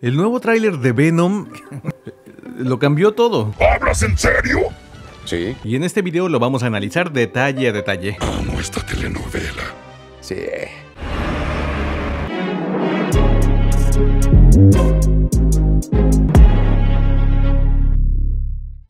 El nuevo tráiler de Venom lo cambió todo. ¿Hablas en serio? Sí. Y en este video lo vamos a analizar detalle a detalle. Amo ah, esta telenovela. Sí.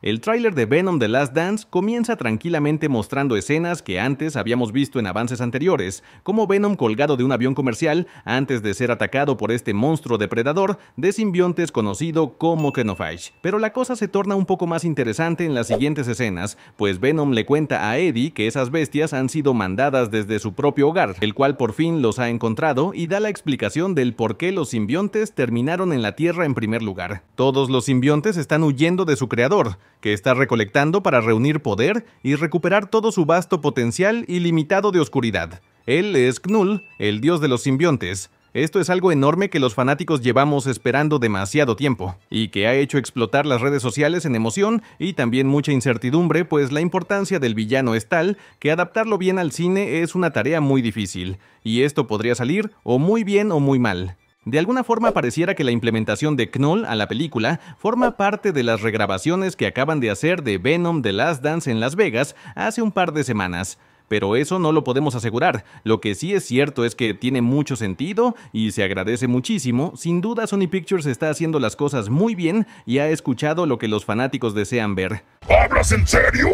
El tráiler de Venom The Last Dance comienza tranquilamente mostrando escenas que antes habíamos visto en avances anteriores, como Venom colgado de un avión comercial antes de ser atacado por este monstruo depredador de simbiontes conocido como Kenophage. Pero la cosa se torna un poco más interesante en las siguientes escenas, pues Venom le cuenta a Eddie que esas bestias han sido mandadas desde su propio hogar, el cual por fin los ha encontrado y da la explicación del por qué los simbiontes terminaron en la Tierra en primer lugar. Todos los simbiontes están huyendo de su creador, que está recolectando para reunir poder y recuperar todo su vasto potencial ilimitado de oscuridad. Él es Knull, el dios de los simbiontes. Esto es algo enorme que los fanáticos llevamos esperando demasiado tiempo, y que ha hecho explotar las redes sociales en emoción y también mucha incertidumbre, pues la importancia del villano es tal que adaptarlo bien al cine es una tarea muy difícil, y esto podría salir o muy bien o muy mal. De alguna forma pareciera que la implementación de Knoll a la película forma parte de las regrabaciones que acaban de hacer de Venom The Last Dance en Las Vegas hace un par de semanas. Pero eso no lo podemos asegurar, lo que sí es cierto es que tiene mucho sentido y se agradece muchísimo, sin duda Sony Pictures está haciendo las cosas muy bien y ha escuchado lo que los fanáticos desean ver. ¿Hablas en serio?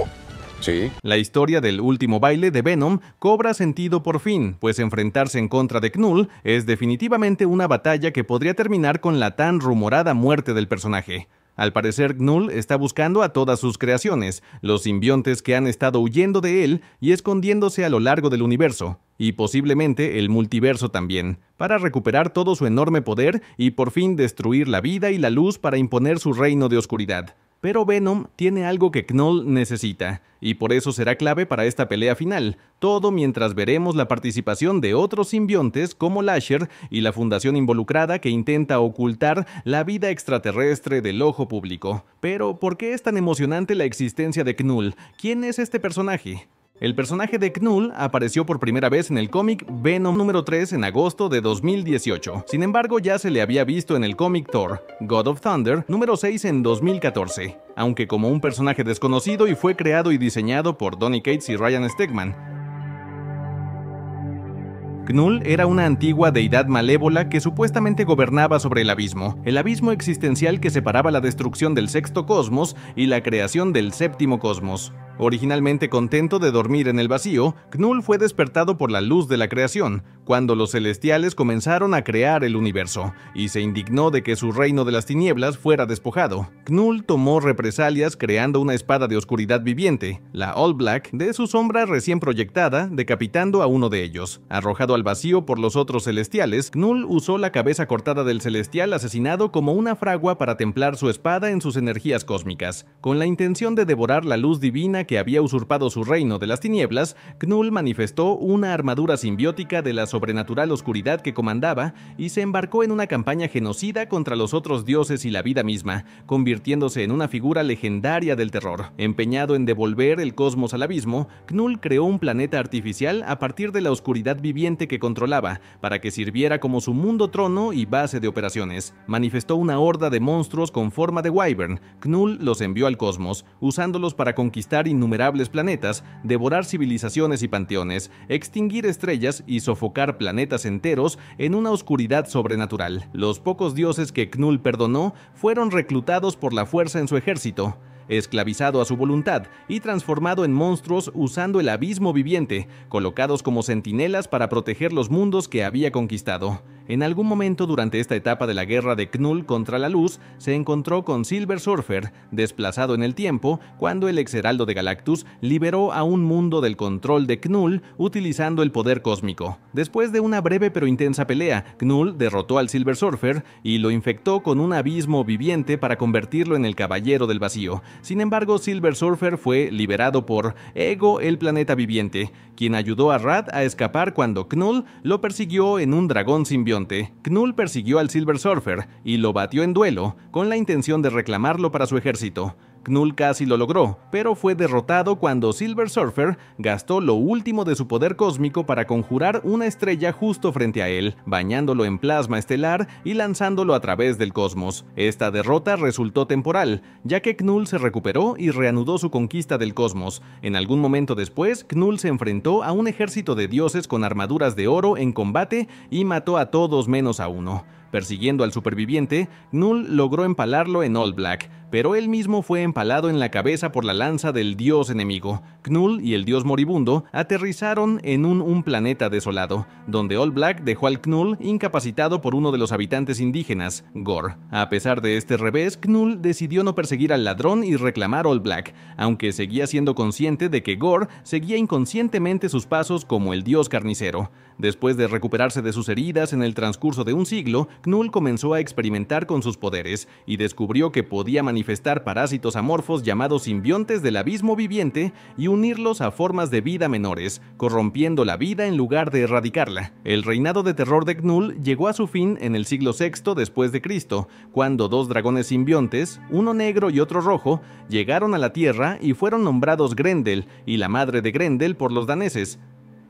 La historia del último baile de Venom cobra sentido por fin, pues enfrentarse en contra de Knull es definitivamente una batalla que podría terminar con la tan rumorada muerte del personaje. Al parecer, Knull está buscando a todas sus creaciones, los simbiontes que han estado huyendo de él y escondiéndose a lo largo del universo, y posiblemente el multiverso también, para recuperar todo su enorme poder y por fin destruir la vida y la luz para imponer su reino de oscuridad. Pero Venom tiene algo que Knull necesita, y por eso será clave para esta pelea final, todo mientras veremos la participación de otros simbiontes como Lasher y la fundación involucrada que intenta ocultar la vida extraterrestre del ojo público. Pero, ¿por qué es tan emocionante la existencia de Knull? ¿Quién es este personaje? El personaje de Knull apareció por primera vez en el cómic Venom número 3 en agosto de 2018. Sin embargo, ya se le había visto en el cómic Thor, God of Thunder número 6 en 2014, aunque como un personaje desconocido y fue creado y diseñado por Donny Cates y Ryan Stegman, Knull era una antigua deidad malévola que supuestamente gobernaba sobre el abismo, el abismo existencial que separaba la destrucción del sexto cosmos y la creación del séptimo cosmos. Originalmente contento de dormir en el vacío, Knull fue despertado por la luz de la creación, cuando los celestiales comenzaron a crear el universo, y se indignó de que su reino de las tinieblas fuera despojado. Knull tomó represalias creando una espada de oscuridad viviente, la All Black, de su sombra recién proyectada, decapitando a uno de ellos. Arrojado al vacío por los otros celestiales, Knull usó la cabeza cortada del celestial asesinado como una fragua para templar su espada en sus energías cósmicas, con la intención de devorar la luz divina que había usurpado su reino de las tinieblas, Knull manifestó una armadura simbiótica de la sobrenatural oscuridad que comandaba y se embarcó en una campaña genocida contra los otros dioses y la vida misma, convirtiéndose en una figura legendaria del terror. Empeñado en devolver el cosmos al abismo, Knull creó un planeta artificial a partir de la oscuridad viviente que controlaba, para que sirviera como su mundo trono y base de operaciones. Manifestó una horda de monstruos con forma de wyvern. Knull los envió al cosmos, usándolos para conquistar innumerables planetas, devorar civilizaciones y panteones, extinguir estrellas y sofocar planetas enteros en una oscuridad sobrenatural. Los pocos dioses que Knull perdonó fueron reclutados por la fuerza en su ejército esclavizado a su voluntad y transformado en monstruos usando el abismo viviente, colocados como centinelas para proteger los mundos que había conquistado. En algún momento durante esta etapa de la guerra de Knull contra la luz, se encontró con Silver Surfer, desplazado en el tiempo, cuando el ex heraldo de Galactus liberó a un mundo del control de Knull utilizando el poder cósmico. Después de una breve pero intensa pelea, Knull derrotó al Silver Surfer y lo infectó con un abismo viviente para convertirlo en el Caballero del Vacío. Sin embargo, Silver Surfer fue liberado por Ego el Planeta Viviente, quien ayudó a Rad a escapar cuando Knull lo persiguió en un dragón simbionte. Knull persiguió al Silver Surfer y lo batió en duelo con la intención de reclamarlo para su ejército, Knull casi lo logró, pero fue derrotado cuando Silver Surfer gastó lo último de su poder cósmico para conjurar una estrella justo frente a él, bañándolo en plasma estelar y lanzándolo a través del cosmos. Esta derrota resultó temporal, ya que Knull se recuperó y reanudó su conquista del cosmos. En algún momento después, Knull se enfrentó a un ejército de dioses con armaduras de oro en combate y mató a todos menos a uno. Persiguiendo al superviviente, Knull logró empalarlo en All Black, pero él mismo fue empalado en la cabeza por la lanza del dios enemigo. Knull y el dios moribundo aterrizaron en un, planeta desolado, donde All Black dejó al Knull incapacitado por uno de los habitantes indígenas, Gore. A pesar de este revés, Knull decidió no perseguir al ladrón y reclamar All Black, aunque seguía siendo consciente de que Gore seguía inconscientemente sus pasos como el dios carnicero. Después de recuperarse de sus heridas en el transcurso de un siglo, Knull comenzó a experimentar con sus poderes y descubrió que podía manifestar parásitos amorfos llamados simbiontes del abismo viviente y unirlos a formas de vida menores, corrompiendo la vida en lugar de erradicarla. El reinado de terror de Gnull llegó a su fin en el siglo VI después de Cristo, cuando dos dragones simbiontes, uno negro y otro rojo, llegaron a la Tierra y fueron nombrados Grendel y la madre de Grendel por los daneses,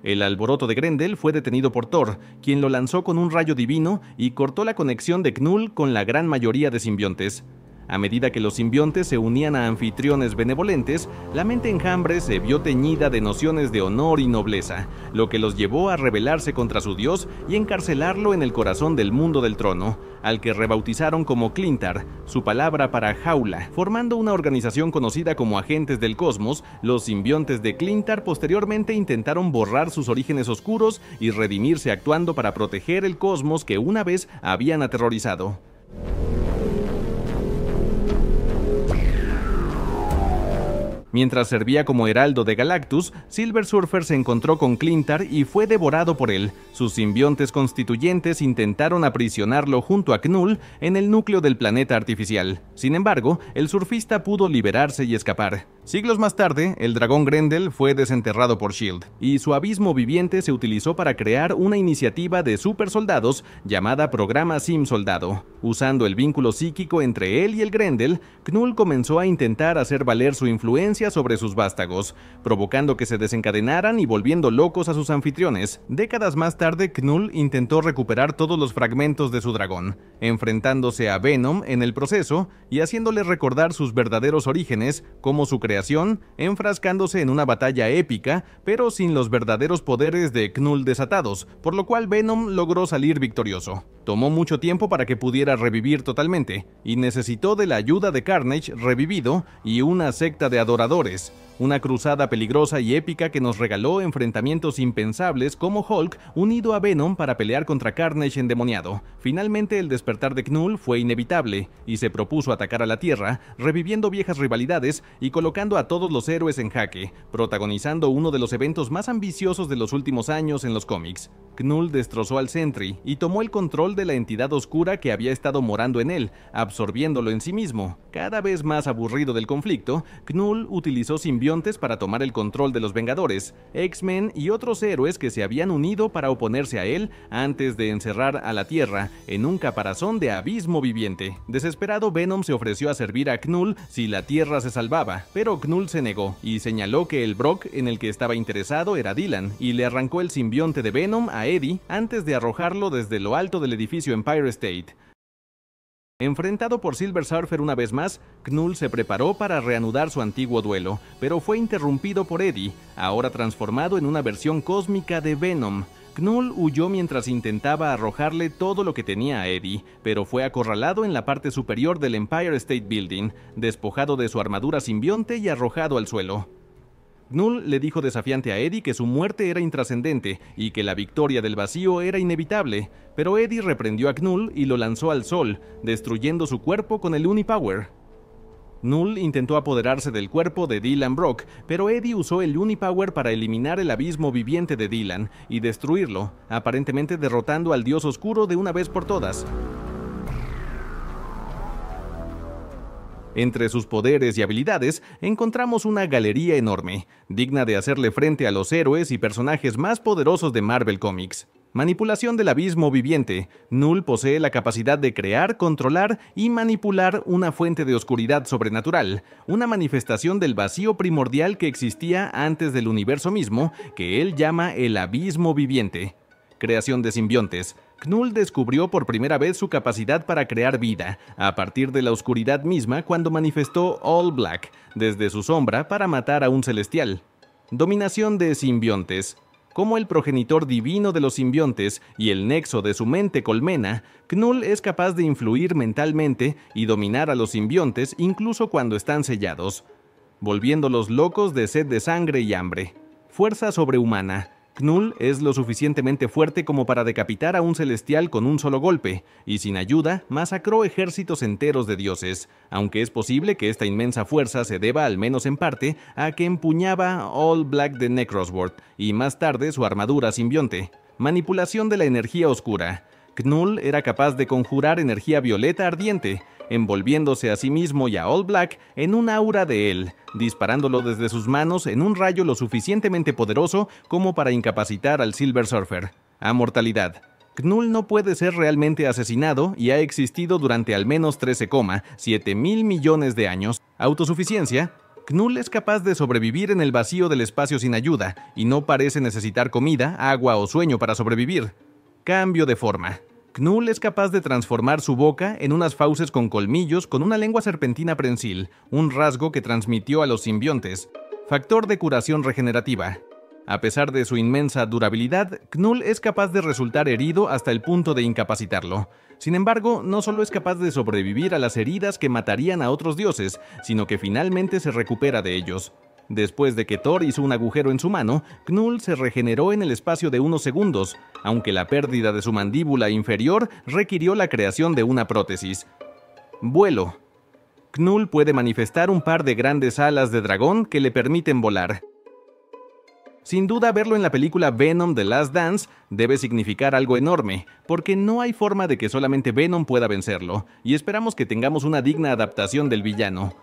el alboroto de Grendel fue detenido por Thor, quien lo lanzó con un rayo divino y cortó la conexión de Knull con la gran mayoría de simbiontes. A medida que los simbiontes se unían a anfitriones benevolentes, la mente enjambre se vio teñida de nociones de honor y nobleza, lo que los llevó a rebelarse contra su dios y encarcelarlo en el corazón del mundo del trono, al que rebautizaron como Clintar, su palabra para jaula, formando una organización conocida como Agentes del Cosmos, los simbiontes de Clintar posteriormente intentaron borrar sus orígenes oscuros y redimirse actuando para proteger el cosmos que una vez habían aterrorizado. Mientras servía como heraldo de Galactus, Silver Surfer se encontró con Clintar y fue devorado por él. Sus simbiontes constituyentes intentaron aprisionarlo junto a Knull en el núcleo del planeta artificial. Sin embargo, el surfista pudo liberarse y escapar. Siglos más tarde, el dragón Grendel fue desenterrado por Shield, y su abismo viviente se utilizó para crear una iniciativa de supersoldados llamada Programa Sim Soldado. Usando el vínculo psíquico entre él y el Grendel, Knull comenzó a intentar hacer valer su influencia sobre sus vástagos, provocando que se desencadenaran y volviendo locos a sus anfitriones. Décadas más tarde, Knull intentó recuperar todos los fragmentos de su dragón, enfrentándose a Venom en el proceso y haciéndole recordar sus verdaderos orígenes como su creación enfrascándose en una batalla épica, pero sin los verdaderos poderes de Knull desatados, por lo cual Venom logró salir victorioso. Tomó mucho tiempo para que pudiera revivir totalmente, y necesitó de la ayuda de Carnage revivido y una secta de adoradores, una cruzada peligrosa y épica que nos regaló enfrentamientos impensables como Hulk unido a Venom para pelear contra Carnage endemoniado. Finalmente el despertar de Knull fue inevitable y se propuso atacar a la Tierra, reviviendo viejas rivalidades y colocando a todos los héroes en jaque, protagonizando uno de los eventos más ambiciosos de los últimos años en los cómics. Knull destrozó al Sentry y tomó el control de la entidad oscura que había estado morando en él, absorbiéndolo en sí mismo. Cada vez más aburrido del conflicto, Knull utilizó simbiosis para tomar el control de los Vengadores, X-Men y otros héroes que se habían unido para oponerse a él antes de encerrar a la Tierra en un caparazón de abismo viviente. Desesperado, Venom se ofreció a servir a Knull si la Tierra se salvaba, pero Knull se negó y señaló que el Brock en el que estaba interesado era Dylan, y le arrancó el simbionte de Venom a Eddie antes de arrojarlo desde lo alto del edificio Empire State. Enfrentado por Silver Surfer una vez más, Knull se preparó para reanudar su antiguo duelo, pero fue interrumpido por Eddie, ahora transformado en una versión cósmica de Venom. Knull huyó mientras intentaba arrojarle todo lo que tenía a Eddie, pero fue acorralado en la parte superior del Empire State Building, despojado de su armadura simbionte y arrojado al suelo. Knull le dijo desafiante a Eddie que su muerte era intrascendente y que la victoria del vacío era inevitable, pero Eddie reprendió a Knull y lo lanzó al sol, destruyendo su cuerpo con el Unipower. Null intentó apoderarse del cuerpo de Dylan Brock, pero Eddie usó el Unipower para eliminar el abismo viviente de Dylan y destruirlo, aparentemente derrotando al dios oscuro de una vez por todas. Entre sus poderes y habilidades encontramos una galería enorme, digna de hacerle frente a los héroes y personajes más poderosos de Marvel Comics. Manipulación del abismo viviente. Null posee la capacidad de crear, controlar y manipular una fuente de oscuridad sobrenatural, una manifestación del vacío primordial que existía antes del universo mismo, que él llama el abismo viviente creación de simbiontes, Knull descubrió por primera vez su capacidad para crear vida, a partir de la oscuridad misma cuando manifestó All Black, desde su sombra para matar a un celestial. Dominación de simbiontes. Como el progenitor divino de los simbiontes y el nexo de su mente colmena, Knull es capaz de influir mentalmente y dominar a los simbiontes incluso cuando están sellados, volviéndolos locos de sed de sangre y hambre. Fuerza sobrehumana Knull es lo suficientemente fuerte como para decapitar a un celestial con un solo golpe, y sin ayuda masacró ejércitos enteros de dioses, aunque es posible que esta inmensa fuerza se deba al menos en parte a que empuñaba All Black de Necrosword y más tarde su armadura simbionte. Manipulación de la energía oscura. Knull era capaz de conjurar energía violeta ardiente, envolviéndose a sí mismo y a All Black en un aura de él, disparándolo desde sus manos en un rayo lo suficientemente poderoso como para incapacitar al Silver Surfer. A mortalidad. Knull no puede ser realmente asesinado y ha existido durante al menos 13,7 mil millones de años. Autosuficiencia. Knull es capaz de sobrevivir en el vacío del espacio sin ayuda y no parece necesitar comida, agua o sueño para sobrevivir. Cambio de forma. Knull es capaz de transformar su boca en unas fauces con colmillos con una lengua serpentina prensil, un rasgo que transmitió a los simbiontes, factor de curación regenerativa. A pesar de su inmensa durabilidad, Knull es capaz de resultar herido hasta el punto de incapacitarlo. Sin embargo, no solo es capaz de sobrevivir a las heridas que matarían a otros dioses, sino que finalmente se recupera de ellos. Después de que Thor hizo un agujero en su mano, Knull se regeneró en el espacio de unos segundos, aunque la pérdida de su mandíbula inferior requirió la creación de una prótesis. Vuelo. Knull puede manifestar un par de grandes alas de dragón que le permiten volar. Sin duda, verlo en la película Venom The Last Dance debe significar algo enorme, porque no hay forma de que solamente Venom pueda vencerlo, y esperamos que tengamos una digna adaptación del villano.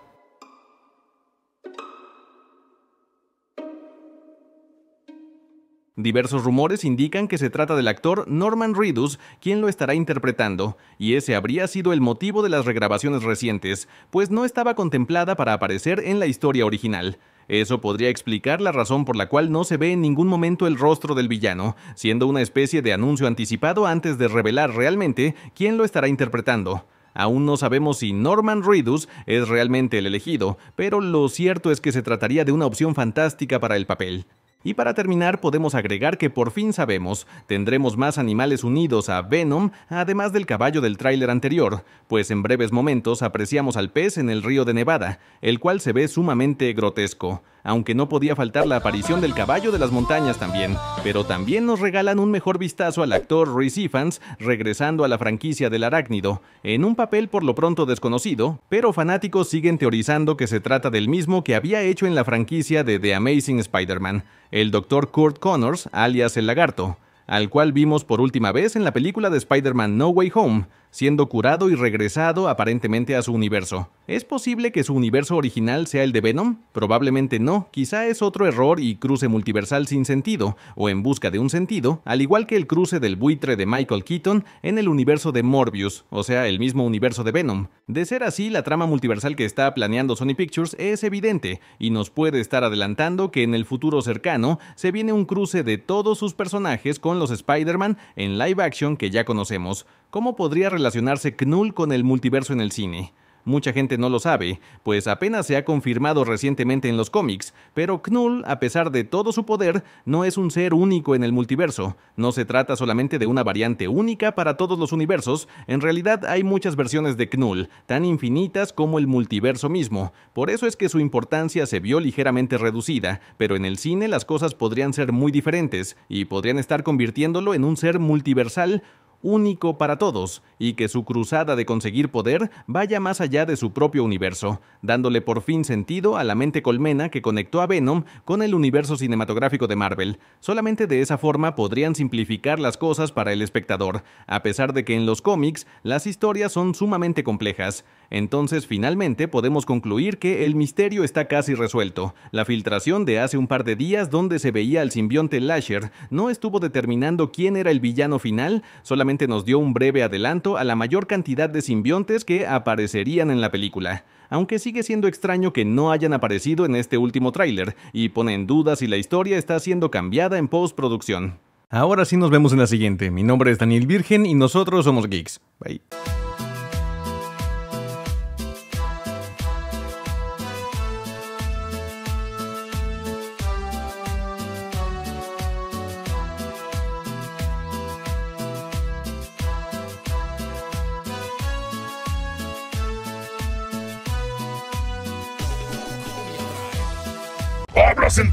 Diversos rumores indican que se trata del actor Norman Reedus quien lo estará interpretando, y ese habría sido el motivo de las regrabaciones recientes, pues no estaba contemplada para aparecer en la historia original. Eso podría explicar la razón por la cual no se ve en ningún momento el rostro del villano, siendo una especie de anuncio anticipado antes de revelar realmente quién lo estará interpretando. Aún no sabemos si Norman Reedus es realmente el elegido, pero lo cierto es que se trataría de una opción fantástica para el papel. Y para terminar, podemos agregar que por fin sabemos, tendremos más animales unidos a Venom, además del caballo del tráiler anterior, pues en breves momentos apreciamos al pez en el río de Nevada, el cual se ve sumamente grotesco aunque no podía faltar la aparición del caballo de las montañas también, pero también nos regalan un mejor vistazo al actor Rhys Ifans regresando a la franquicia del arácnido, en un papel por lo pronto desconocido, pero fanáticos siguen teorizando que se trata del mismo que había hecho en la franquicia de The Amazing Spider-Man, el Dr. Kurt Connors, alias el lagarto, al cual vimos por última vez en la película de Spider-Man No Way Home, siendo curado y regresado aparentemente a su universo. ¿Es posible que su universo original sea el de Venom? Probablemente no, quizá es otro error y cruce multiversal sin sentido, o en busca de un sentido, al igual que el cruce del buitre de Michael Keaton en el universo de Morbius, o sea, el mismo universo de Venom. De ser así, la trama multiversal que está planeando Sony Pictures es evidente, y nos puede estar adelantando que en el futuro cercano se viene un cruce de todos sus personajes con los Spider-Man en live action que ya conocemos. ¿Cómo podría relacionarse Knull con el multiverso en el cine. Mucha gente no lo sabe, pues apenas se ha confirmado recientemente en los cómics, pero Knull, a pesar de todo su poder, no es un ser único en el multiverso. No se trata solamente de una variante única para todos los universos, en realidad hay muchas versiones de Knull, tan infinitas como el multiverso mismo. Por eso es que su importancia se vio ligeramente reducida, pero en el cine las cosas podrían ser muy diferentes y podrían estar convirtiéndolo en un ser multiversal único para todos, y que su cruzada de conseguir poder vaya más allá de su propio universo, dándole por fin sentido a la mente colmena que conectó a Venom con el universo cinematográfico de Marvel. Solamente de esa forma podrían simplificar las cosas para el espectador, a pesar de que en los cómics las historias son sumamente complejas. Entonces finalmente podemos concluir que el misterio está casi resuelto. La filtración de hace un par de días donde se veía al simbionte Lasher no estuvo determinando quién era el villano final, solamente nos dio un breve adelanto a la mayor cantidad de simbiontes que aparecerían en la película, aunque sigue siendo extraño que no hayan aparecido en este último tráiler, y pone en duda si la historia está siendo cambiada en postproducción. Ahora sí nos vemos en la siguiente. Mi nombre es Daniel Virgen y nosotros somos Geeks. Bye.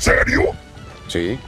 ¿En serio? Sí.